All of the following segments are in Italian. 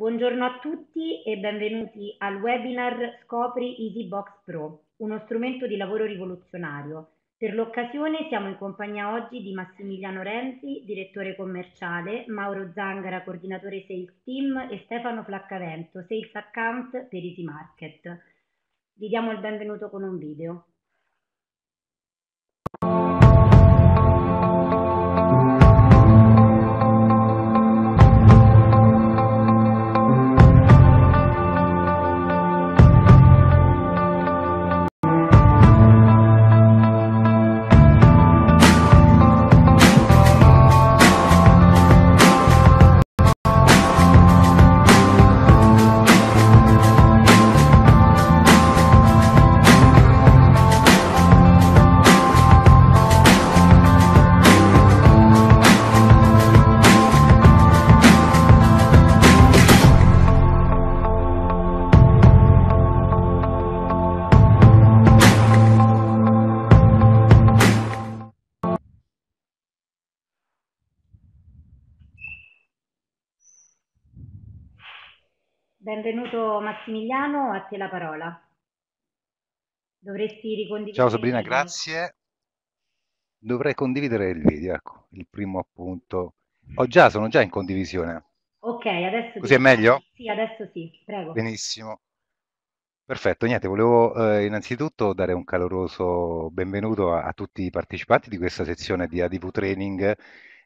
Buongiorno a tutti e benvenuti al webinar Scopri EasyBox Pro, uno strumento di lavoro rivoluzionario. Per l'occasione siamo in compagnia oggi di Massimiliano Renzi, direttore commerciale, Mauro Zangara, coordinatore sales team e Stefano Flaccavento, sales account per EasyMarket. Vi diamo il benvenuto con un video. Benvenuto Massimiliano, a te la parola. Dovresti ricondividere. Ciao Sabrina, grazie. Dovrei condividere il video, ecco, il primo appunto. Ho già, sono già in condivisione. Ok, adesso... Così è meglio? Sì, adesso sì, prego. Benissimo. Perfetto, niente, volevo eh, innanzitutto dare un caloroso benvenuto a, a, tutti i partecipanti di questa sezione di ADV Training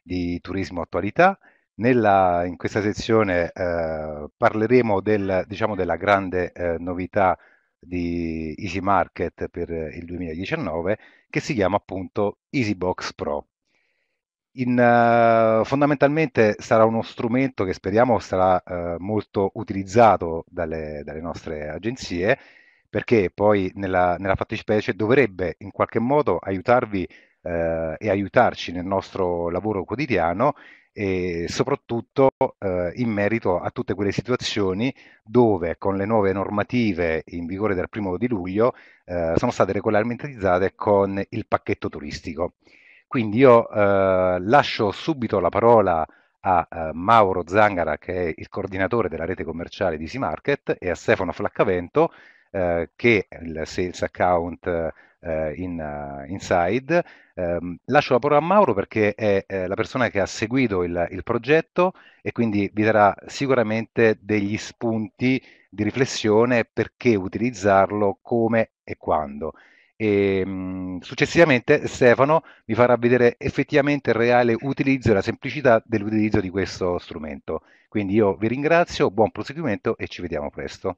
di Turismo Attualità nella, in questa sezione eh, parleremo del, diciamo, della grande eh, novità di Easy Market per il 2019 che si chiama appunto EasyBox Pro. In, eh, fondamentalmente sarà uno strumento che speriamo sarà eh, molto utilizzato dalle, dalle, nostre agenzie perché poi nella, nella fattispecie dovrebbe in qualche modo aiutarvi eh, e aiutarci nel nostro lavoro quotidiano e soprattutto eh, in merito a tutte quelle situazioni dove con le nuove normative in vigore dal primo di luglio eh, sono state regolarizzate con il pacchetto turistico. Quindi io eh, lascio subito la parola a, a eh, Mauro Zangara, che è il coordinatore della rete commerciale di Simarket, e a Stefano Flaccavento, eh, che è il sales account eh, in uh, Inside. Um, lascio la parola a Mauro perché è eh, la persona che ha seguito il, il, progetto e quindi vi darà sicuramente degli spunti di riflessione perché utilizzarlo, come e quando. E, ehm, successivamente Stefano vi farà vedere effettivamente il reale utilizzo e la semplicità dell'utilizzo di questo strumento. Quindi io vi ringrazio, buon proseguimento e ci vediamo presto.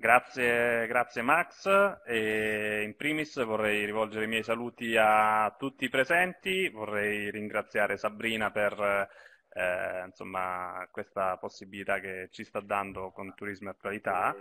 Grazie, grazie Max, e in primis vorrei rivolgere i miei saluti a tutti i presenti, vorrei ringraziare Sabrina per eh, insomma, questa possibilità che ci sta dando con Turismo e Attualità.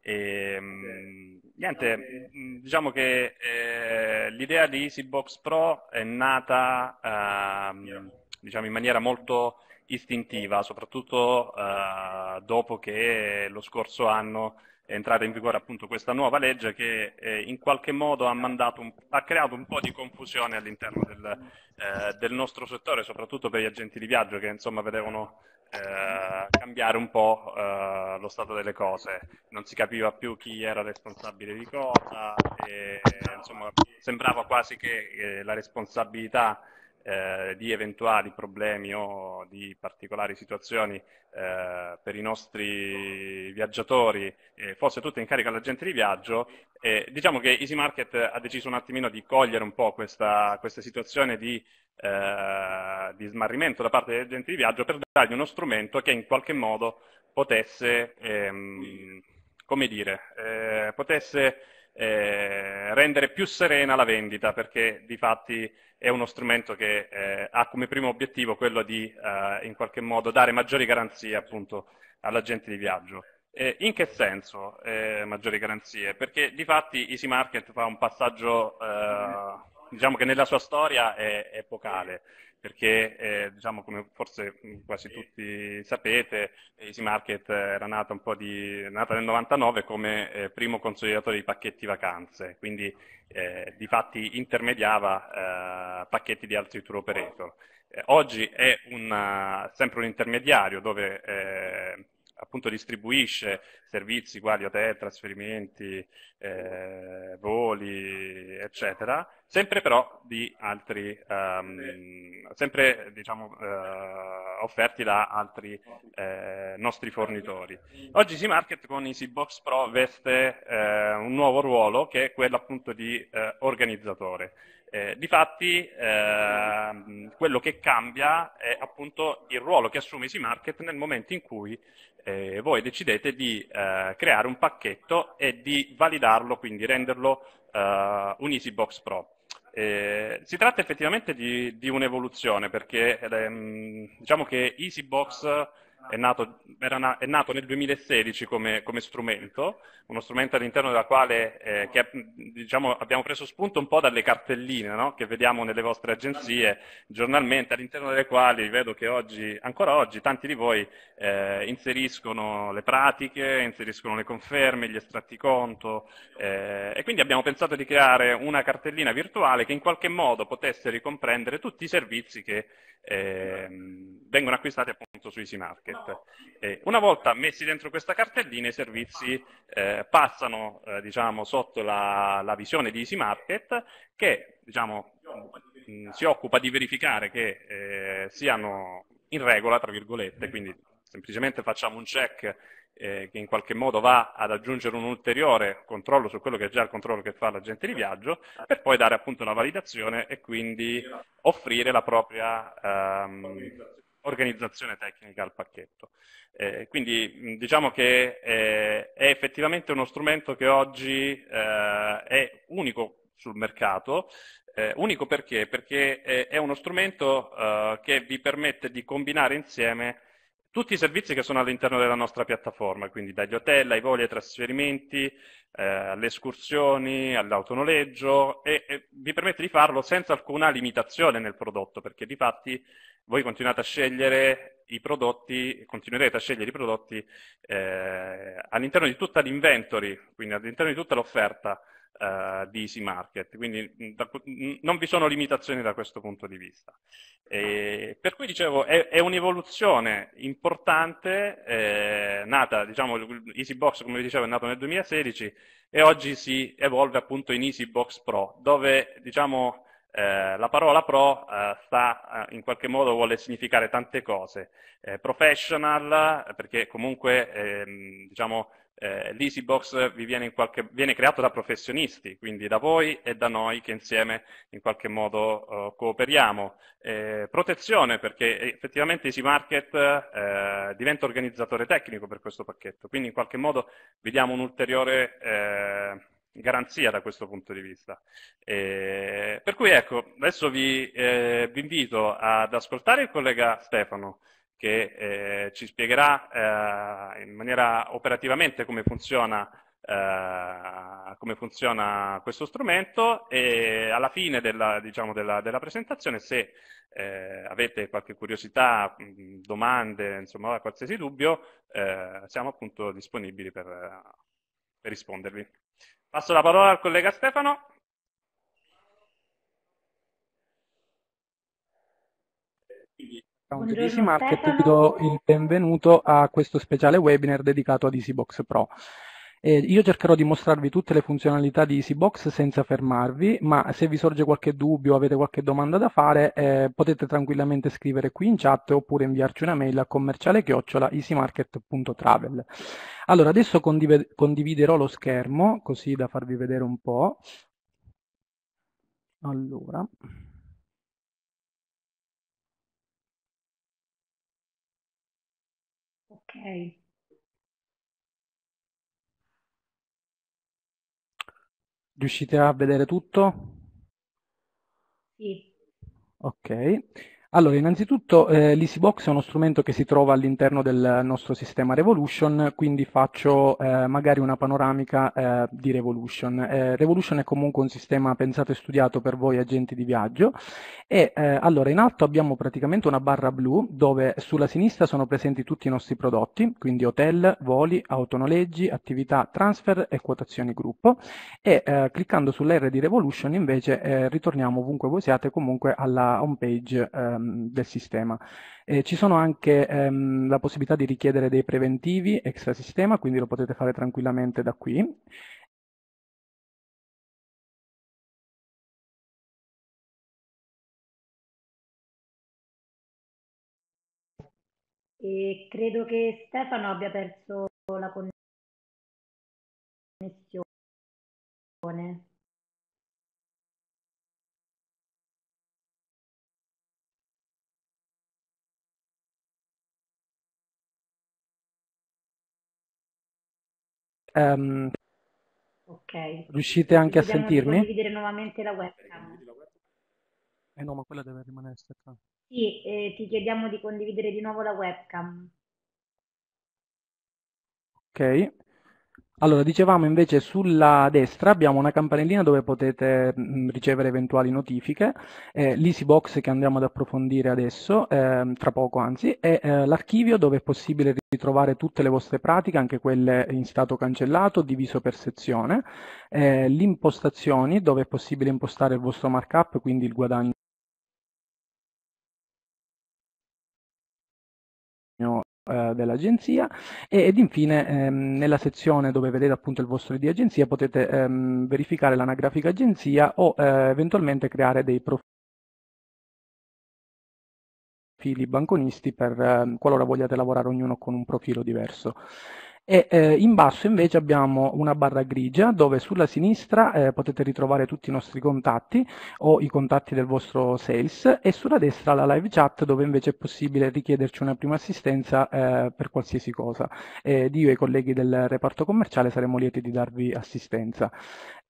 E, mh, mm, niente, mh, mm, diciamo che eh, l'idea di EasyBox Pro è nata eh, diciamo in maniera molto istintiva, soprattutto eh, dopo che lo scorso anno è entrata in vigore appunto questa nuova legge che eh, in qualche modo ha, un, ha, creato un po' di confusione all'interno del, eh, del, nostro settore, soprattutto per gli agenti di viaggio che insomma vedevano eh, cambiare un po' eh, lo stato delle cose. Non si capiva più chi era responsabile di cosa, e, insomma sembrava quasi che eh, la responsabilità eh, di eventuali problemi o di particolari situazioni eh, per i nostri viaggiatori eh, fosse tutto in carico all'agente di viaggio, diciamo che Easy Market ha deciso un attimino di cogliere un po' questa, questa situazione di, eh, di, smarrimento da parte dell'agente di viaggio per dargli uno strumento che in qualche modo potesse, ehm, come dire, eh, potesse eh, rendere più serena la vendita, perché di fatti è uno strumento che eh, ha come primo obiettivo quello di eh, in qualche modo dare maggiori garanzie appunto all'agente di viaggio. Eh, in che senso eh, maggiori garanzie? Perché di fatti Easy Market fa un passaggio, eh, diciamo che nella sua storia è epocale perché eh, diciamo come forse quasi tutti sapete, Easy Market eh, era nata, di, nata nel 99 come eh, primo consolidatore di pacchetti vacanze, quindi eh, di fatti intermediava eh, pacchetti di altri tour operator. Eh, oggi è una, eh, sempre un intermediario dove appunto distribuisce servizi quali hotel, trasferimenti, eh, voli, eccetera, sempre però di altri um, sempre diciamo, eh, offerti da altri eh, nostri fornitori. Oggi Z-Market con EasyBox Pro veste eh, un nuovo ruolo che è quello appunto di eh, organizzatore. Eh, difatti ehm, quello che cambia è appunto il ruolo che assume EasyMarket nel momento in cui eh, voi decidete di creare un pacchetto e di validarlo, quindi renderlo un EasyBox Pro. Eh, si tratta effettivamente di, di un'evoluzione perché ehm, diciamo che EasyBox è nato, na, è nato nel 2016 come, come, strumento, uno strumento all'interno della quale eh, che, diciamo, abbiamo preso spunto un po' dalle cartelline no? che vediamo nelle vostre agenzie giornalmente, all'interno delle quali vedo che oggi, ancora oggi tanti di voi eh, inseriscono le pratiche, inseriscono le conferme, gli estratti conto eh, e quindi abbiamo pensato di creare una cartellina virtuale che in qualche modo potesse ricomprendere tutti i servizi che ehm, vengono acquistati appunto su Easy Internet. Eh, una volta messi dentro questa cartellina i servizi eh, passano eh, diciamo, sotto la, la, visione di Easy Market che diciamo, mm, si occupa di verificare che eh, siano in regola, tra virgolette, quindi semplicemente facciamo un check eh, che in qualche modo va ad aggiungere un ulteriore controllo su quello che è già il controllo che fa l'agente di viaggio, per poi dare appunto una validazione e quindi offrire la propria ehm, organizzazione tecnica al pacchetto. Eh, quindi diciamo che eh, è effettivamente uno strumento che oggi eh, è unico sul mercato, eh, unico perché? Perché eh, è, uno strumento che vi permette di combinare insieme tutti i servizi che sono all'interno della nostra piattaforma, quindi dagli hotel ai voli ai trasferimenti, eh, alle escursioni, all'autonoleggio e, e, vi permette di farlo senza alcuna limitazione nel prodotto, perché di fatti voi continuate a scegliere i prodotti, continuerete a scegliere i prodotti eh, all'interno di tutta l'inventory, quindi all'interno di tutta l'offerta uh, di Easy Market, quindi mm, da, mm, non vi sono limitazioni da questo punto di vista. E per cui dicevo, è, è un'evoluzione importante, eh, nata, diciamo, Box, come vi dicevo è nato nel 2016 e oggi si evolve appunto in Easy Box Pro, dove diciamo, eh, la parola pro eh, sta, eh, in qualche modo vuole significare tante cose. Eh, professional, perché comunque ehm, diciamo, eh, L'EasyBox viene, viene, creato da professionisti, quindi da voi e da noi che insieme in qualche modo eh, cooperiamo. Eh, protezione, perché effettivamente EasyMarket eh, diventa organizzatore tecnico per questo pacchetto, quindi in qualche modo vi diamo un'ulteriore eh, garanzia da questo punto di vista. Eh, per cui ecco, adesso vi, vi invito ad ascoltare il collega Stefano, che eh, ci spiegherà eh, in maniera operativamente come funziona, eh, come funziona, questo strumento e alla fine della, diciamo, della, della presentazione se eh, avete qualche curiosità, domande, insomma qualsiasi dubbio, eh, siamo appunto disponibili per, per rispondervi. Passo la parola al collega Stefano. 11 e vi do il benvenuto a questo speciale webinar dedicato ad EasyBox Pro. Eh, io cercherò di mostrarvi tutte le funzionalità di EasyBox senza fermarvi, ma se vi sorge qualche dubbio o avete qualche domanda da fare eh, potete tranquillamente scrivere qui in chat oppure inviarci una mail a commerciale chiocciola easymarket.travel. Allora, adesso condiv condividerò lo schermo così da farvi vedere un po'. Allora... Ok. Riuscite a vedere tutto? Sì. Ok. Allora, innanzitutto eh, l'EasyBox è uno strumento che si trova all'interno del nostro sistema Revolution, quindi faccio eh, magari una panoramica eh, di Revolution. Eh, Revolution è comunque un sistema pensato e studiato per voi agenti di viaggio e eh, allora in alto abbiamo praticamente una barra blu dove sulla sinistra sono presenti tutti i nostri prodotti, quindi hotel, voli, autonoleggi, attività transfer e quotazioni gruppo e eh, cliccando sull'R di Revolution invece eh, ritorniamo ovunque voi siate comunque alla home page ehm, del sistema. Eh, ci sono anche ehm, la possibilità di richiedere dei preventivi extra sistema, quindi lo potete fare tranquillamente da qui. E credo che Stefano abbia perso la connessione. Um, ok. Riuscite anche Dobbiamo a sentirmi? condividere nuovamente eh, la webcam. Eh no, ma quella deve rimanere staccata. Sì, eh, ti chiediamo di condividere di nuovo la webcam. Ok. Allora, dicevamo invece sulla destra abbiamo una campanellina dove potete mh, mm, ricevere eventuali notifiche, eh, l'easybox che andiamo ad approfondire adesso, eh, tra poco anzi, e eh, l'archivio dove è possibile ritrovare tutte le vostre pratiche, anche quelle in stato cancellato, diviso per sezione, eh, l'impostazioni dove è possibile impostare il vostro markup, quindi il guadagno Eh, dell'agenzia e, ed infine ehm, nella sezione dove vedete appunto il vostro ID agenzia potete ehm, verificare l'anagrafica agenzia o eh, eventualmente creare dei profili banconisti per eh, qualora vogliate lavorare ognuno con un profilo diverso e eh, in basso invece abbiamo una barra grigia dove sulla sinistra eh, potete ritrovare tutti i nostri contatti o i contatti del vostro sales e sulla destra la live chat dove invece è possibile richiederci una prima assistenza eh, per qualsiasi cosa. ed io e i colleghi del reparto commerciale saremo lieti di darvi assistenza.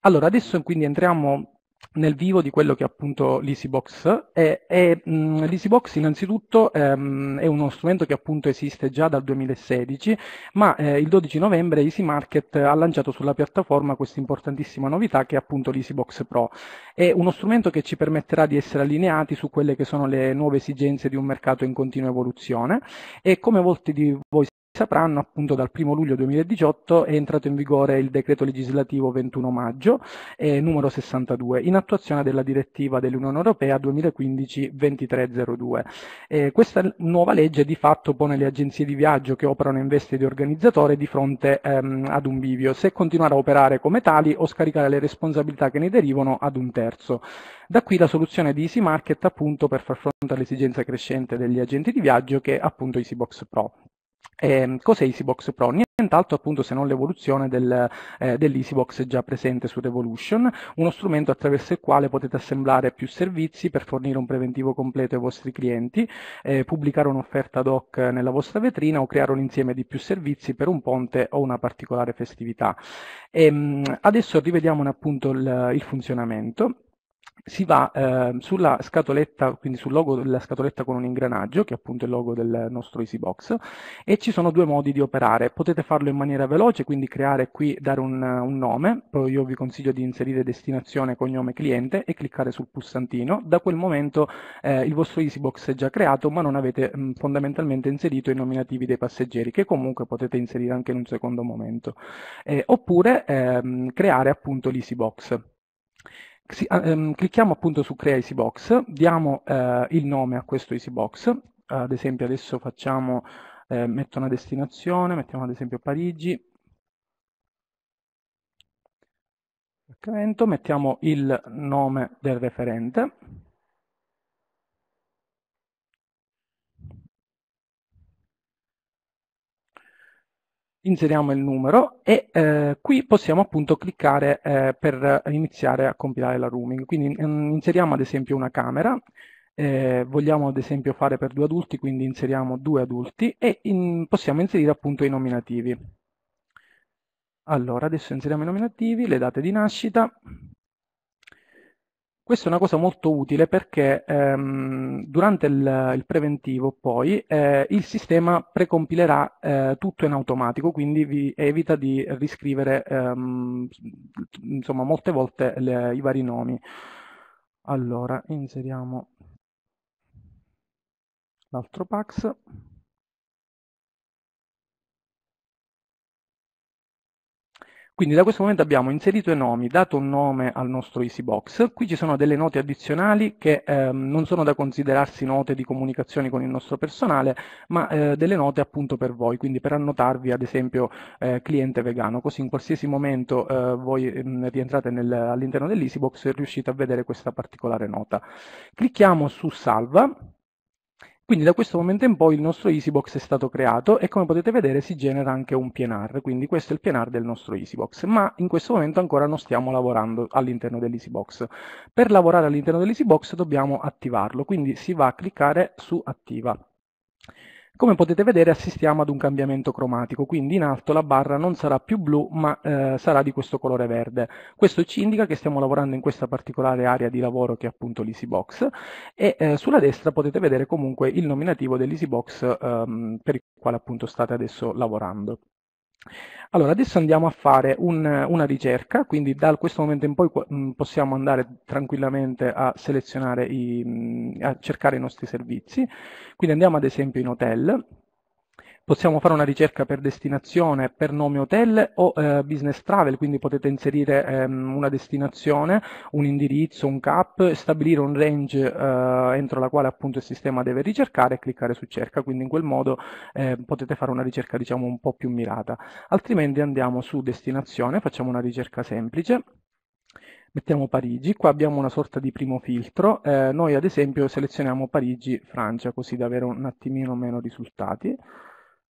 Allora, adesso quindi entriamo nel vivo di quello che è appunto l'EasyBox. E, L'EasyBox innanzitutto ehm, è uno strumento che appunto esiste già dal 2016, ma eh, il 12 novembre EasyMarket ha lanciato sulla piattaforma questa importantissima novità che è appunto l'EasyBox Pro. È uno strumento che ci permetterà di essere allineati su quelle che sono le nuove esigenze di un mercato in continua evoluzione e come molti di voi sapranno, appunto dal 1 luglio 2018 è entrato in vigore il decreto legislativo 21 maggio eh, numero 62 in attuazione della direttiva dell'Unione Europea 2015-2302. Eh, questa nuova legge di fatto pone le agenzie di viaggio che operano in veste di organizzatore di fronte ehm, ad un bivio, se continuare a operare come tali o scaricare le responsabilità che ne derivano ad un terzo. Da qui la soluzione di Easy Market appunto per far fronte all'esigenza crescente degli agenti di viaggio che è appunto Easybox Pro. Eh, cos'è EasyBox Pro? Nient'altro appunto se non l'evoluzione del, eh, dell'EasyBox già presente su Revolution, uno strumento attraverso il quale potete assemblare più servizi per fornire un preventivo completo ai vostri clienti, eh, pubblicare un'offerta ad hoc nella vostra vetrina o creare un insieme di più servizi per un ponte o una particolare festività. E, ehm, adesso rivediamone appunto il, il funzionamento si va eh, sulla scatoletta, quindi sul logo della scatoletta con un ingranaggio, che è appunto il logo del nostro EasyBox, e ci sono due modi di operare. Potete farlo in maniera veloce, quindi creare qui, dare un, un nome, poi io vi consiglio di inserire destinazione, cognome, cliente e cliccare sul pulsantino. Da quel momento eh, il vostro EasyBox è già creato, ma non avete mh, mm, fondamentalmente inserito i nominativi dei passeggeri, che comunque potete inserire anche in un secondo momento. Eh, oppure ehm, creare appunto l'EasyBox sì, ah, ehm, clicchiamo appunto su crea EasyBox, diamo eh, il nome a questo EasyBox, ad esempio adesso facciamo, eh, metto una destinazione, mettiamo ad esempio Parigi, mettiamo il nome del referente, inseriamo il numero e eh, qui possiamo appunto cliccare eh, per iniziare a compilare la rooming. Quindi mm, inseriamo ad esempio una camera, eh, vogliamo ad esempio fare per due adulti, quindi inseriamo due adulti e in, possiamo inserire appunto i nominativi. Allora, adesso inseriamo i nominativi, le date di nascita, questa è una cosa molto utile perché ehm, durante il, il, preventivo poi eh, il sistema precompilerà eh, tutto in automatico, quindi vi evita di riscrivere ehm, insomma, molte volte le, i vari nomi. Allora, inseriamo l'altro Pax. Quindi da questo momento abbiamo inserito i nomi, dato un nome al nostro EasyBox, qui ci sono delle note addizionali che ehm, non sono da considerarsi note di comunicazione con il nostro personale, ma eh, delle note appunto per voi, quindi per annotarvi ad esempio eh, cliente vegano, così in qualsiasi momento eh, voi ehm, rientrate all'interno dell'EasyBox e riuscite a vedere questa particolare nota. Clicchiamo su salva quindi da questo momento in poi il nostro EasyBox è stato creato e come potete vedere si genera anche un PNR, quindi questo è il PNR del nostro EasyBox, ma in questo momento ancora non stiamo lavorando all'interno dell'EasyBox. Per lavorare all'interno dell'EasyBox dobbiamo attivarlo, quindi si va a cliccare su attiva. Come potete vedere assistiamo ad un cambiamento cromatico, quindi in alto la barra non sarà più blu ma eh, sarà di questo colore verde. Questo ci indica che stiamo lavorando in questa particolare area di lavoro che è appunto l'EasyBox e eh, sulla destra potete vedere comunque il nominativo dell'EasyBox ehm, per il quale appunto state adesso lavorando. Allora, adesso andiamo a fare un, una ricerca, quindi da questo momento in poi mm, possiamo andare tranquillamente a selezionare, i, mm, a cercare i nostri servizi. Quindi andiamo ad esempio in hotel, Possiamo fare una ricerca per destinazione, per nome hotel o eh, business travel, quindi potete inserire ehm, una destinazione, un indirizzo, un cap, stabilire un range eh, entro la quale appunto il sistema deve ricercare e cliccare su cerca, quindi in quel modo eh, potete fare una ricerca diciamo un po' più mirata. Altrimenti andiamo su destinazione, facciamo una ricerca semplice mettiamo Parigi, qua abbiamo una sorta di primo filtro, eh, noi ad esempio selezioniamo Parigi, Francia, così da avere un attimino meno risultati.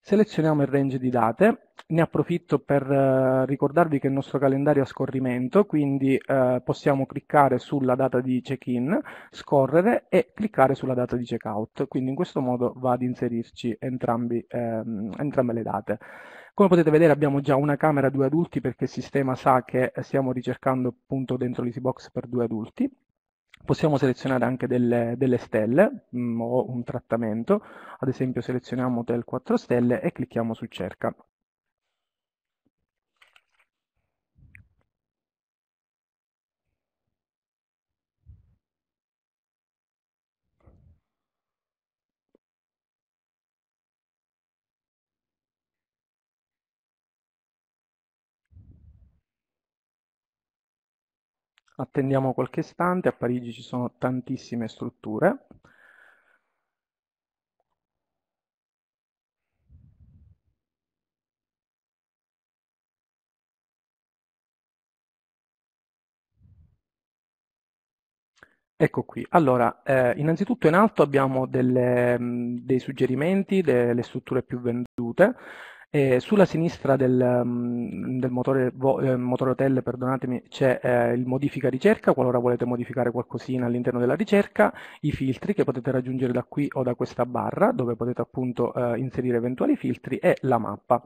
Selezioniamo il range di date, ne approfitto per eh, ricordarvi che il nostro calendario è a scorrimento, quindi eh, possiamo cliccare sulla data di check-in, scorrere e cliccare sulla data di check-out, quindi in questo modo va ad inserirci entrambi, ehm, entrambe le date. Come potete vedere abbiamo già una camera due adulti perché il sistema sa che eh, stiamo ricercando appunto dentro l'EasyBox per due adulti Possiamo selezionare anche delle, delle stelle mh, mm, o un trattamento, ad esempio selezioniamo hotel 4 stelle e clicchiamo su cerca. Attendiamo qualche istante, a Parigi ci sono tantissime strutture. Ecco qui, allora eh, innanzitutto in alto abbiamo delle, mh, dei suggerimenti delle strutture più vendute, e eh, sulla sinistra del, mm, del motore, eh, motore, hotel c'è eh, il modifica ricerca, qualora volete modificare qualcosina all'interno della ricerca, i filtri che potete raggiungere da qui o da questa barra dove potete appunto eh, inserire eventuali filtri e la mappa.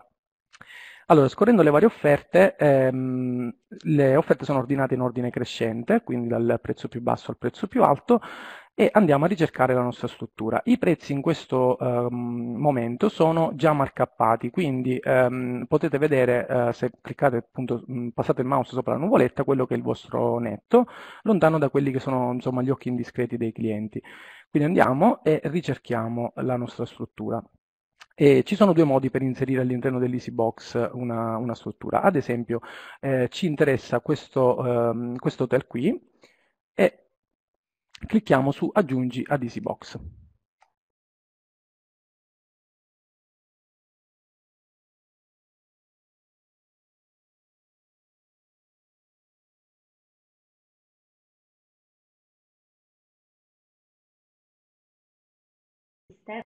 Allora, scorrendo le varie offerte, ehm, le offerte sono ordinate in ordine crescente, quindi dal prezzo più basso al prezzo più alto, e andiamo a ricercare la nostra struttura. I prezzi in questo um, momento sono già markappati, quindi um, potete vedere uh, se cliccate appunto, mm, passate il mouse sopra la nuvoletta, quello che è il vostro netto, lontano da quelli che sono insomma, gli occhi indiscreti dei clienti. Quindi andiamo e ricerchiamo la nostra struttura. E ci sono due modi per inserire all'interno dell'EasyBox una, una, struttura. Ad esempio, eh, ci interessa questo, ehm, quest hotel qui e Clicchiamo su Aggiungi ad EasyBox. Stefano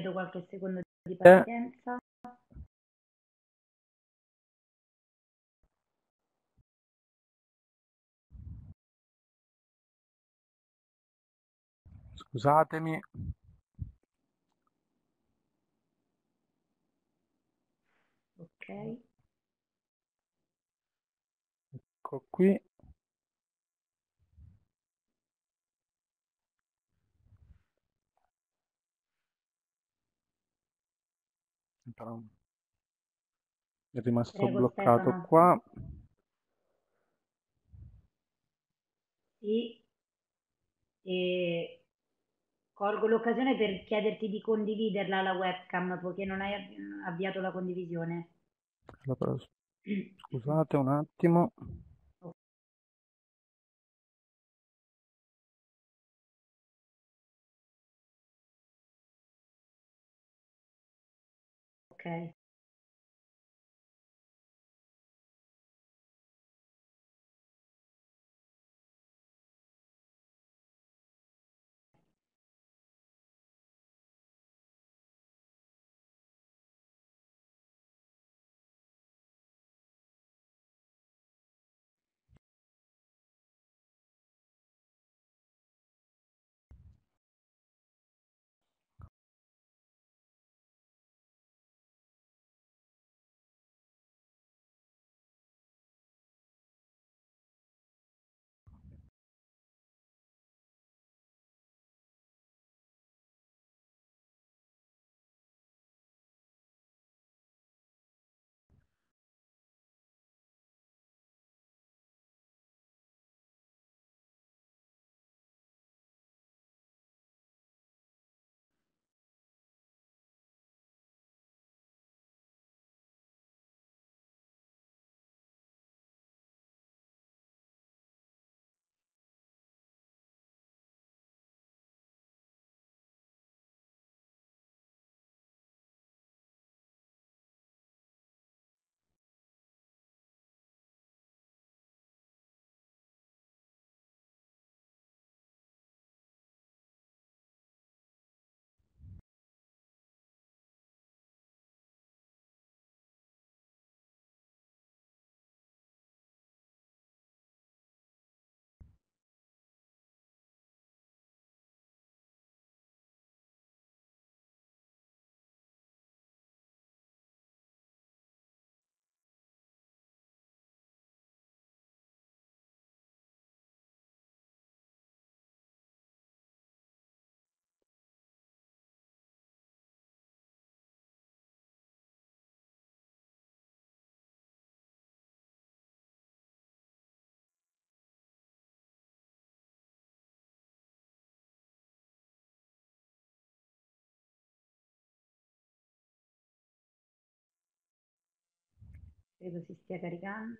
chiedo qualche secondo di eh. pazienza. Scusatemi. Ok. Ecco qui. Però è rimasto Prego, bloccato Stefano. qua. Sì. E colgo l'occasione per chiederti di condividerla la webcam poiché non hai avviato la condivisione. Mm. scusate un attimo. okay Credo si stia caricando.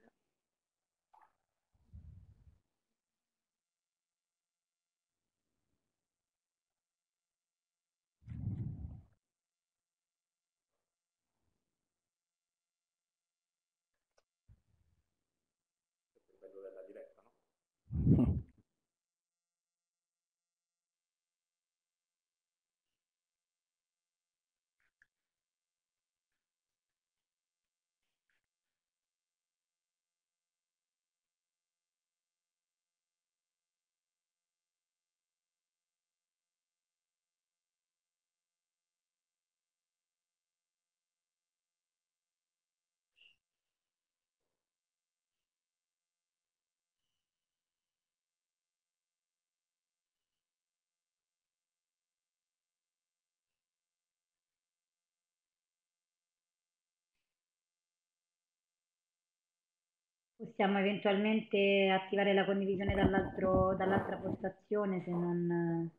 Possiamo eventualmente attivare la condivisione dall'altra postazione se non...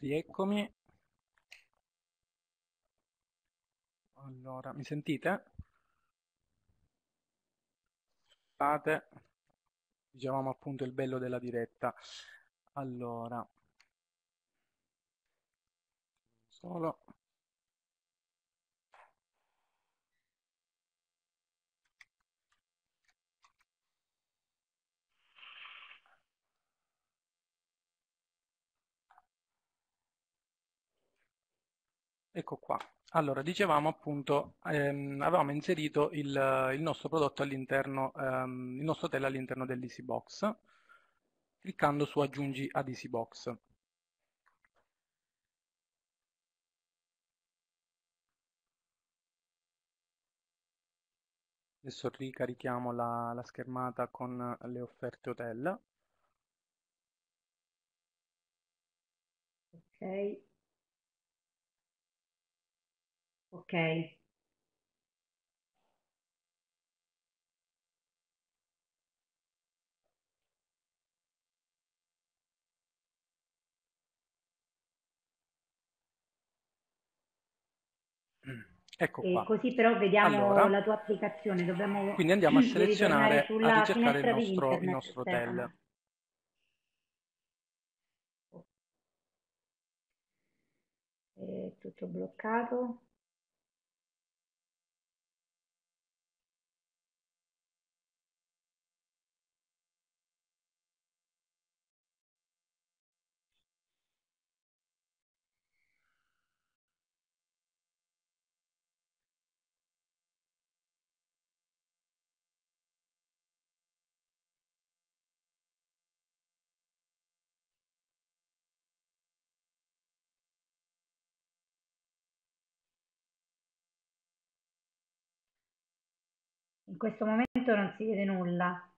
Rieccomi. Allora, mi sentite? Scusate, dicevamo appunto il bello della diretta. Allora, solo Ecco qua. Allora, dicevamo appunto, ehm, avevamo inserito il, il nostro prodotto all'interno, ehm, il nostro hotel all'interno dell'EasyBox, cliccando su aggiungi ad EasyBox. Adesso ricarichiamo la, la schermata con le offerte hotel. Ok. ok Ecco e così però vediamo allora, la tua applicazione. Dobbiamo quindi andiamo a selezionare, a ricercare il nostro, internet, il nostro hotel. È eh, tutto bloccato. in questo momento non si vede nulla.